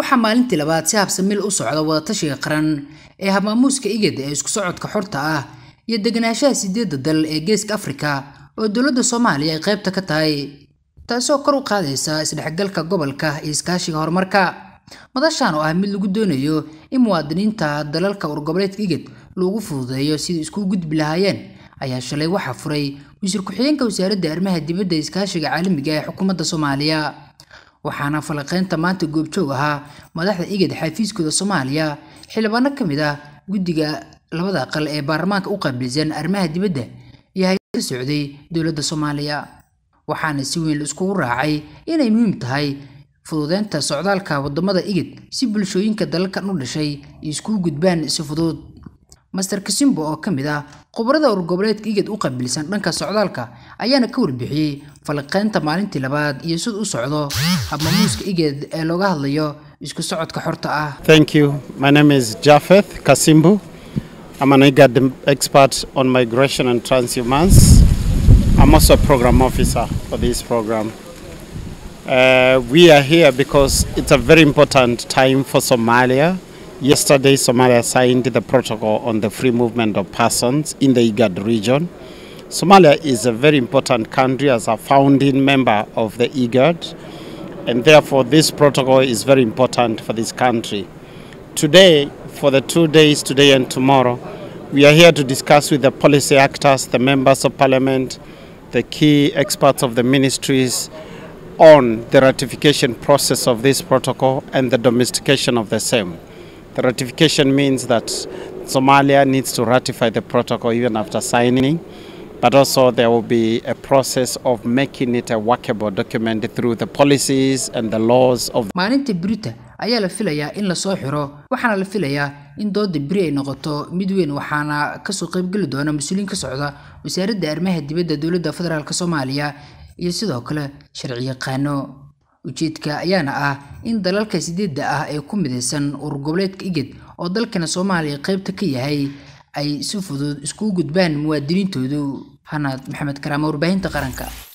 waxaa maalintii labaad si habsamil u socda wadatashiga qaran ee habmaamuuska iged ee isku socodka xorta ah iyo deganaanshaha sideedda dal ee geeska afrika oo dowladda soomaaliya ay qaybta ka tahay taasoo kor u qaadaysa isdhexgalka gobolka iyo iskaashiga horumarka madashaan oo ah mid lagu doonayo in muwaadiniinta dalalka urgoboleedka iged loogu fududeeyo sidai isku gudbi lahaayeen ayaa shalay waxaa furay wasiir ku-xigeenka wasaaradda arrimaha dibadda iskaashiga caalamiga ah ee xukuumadda soomaaliya waxaana falanqeynta maanta goobjoog ahaa madaxda igad xafiiskooda soomaaliya xildhibaano ka mid ah guddiga labada aqal ee baarlamaanka u qaabilsan arrimaha dibadda iyo hay-adka socday dowladda soomaaliya waxaana si weyn iskugu raacay inay muhiim tahay fududeynta socdaalka wadamada igad si bulshooyinka dalalkan u dhashay iskuu gudbaan si fudud master kasimbo oo ka mid ah khubarada urgoboleedka igad u qabiilsan dhanka socdaalka ayaana ka warbixiyey falanqeynta maalintii labaad iyo sida u socdo habmamuuska iged ee looga hadlayo isku socodka xorta ah thank you my name is jafeth kasimbo I'm an IGAD expert on migration and transhumance. I'm also a program officer for this program. Uh, we are here because it's a very important time for Somalia. Yesterday, Somalia signed the protocol on the free movement of persons in the IGAD region. Somalia is a very important country as a founding member of the IGAD, and therefore this protocol is very important for this country. Today, for the two days, today and tomorrow, we are here to discuss with the policy actors, the members of parliament, the key experts of the ministries, on the ratification process of this protocol and the domestication of the same. The ratification means that Somalia needs to ratify the protocol even after signing, but also there will be a process of making it a workable document through the policies and the laws of maalinta birita ayaa la filayaa in lasoo xiro waxaana la filayaa in dooda biri ay noqoto mid weyn waxaana kasoo qaybgeli doona mas-uuliyiin ka socda wasaaradda arrimaha dibadda dowladda federaalk soomaaliya iyo sidoo kale sharciyaqaano ujeedka ayaana ah in dalalka sideedda ah ee ku midaysan ururgoboleedka igid oo dalkana soomaaliya qaybta ka yahay ay si fudud iskugu gudbaan muwaadiniintoodu hanaad maxamed karaama warbaahinta qaranka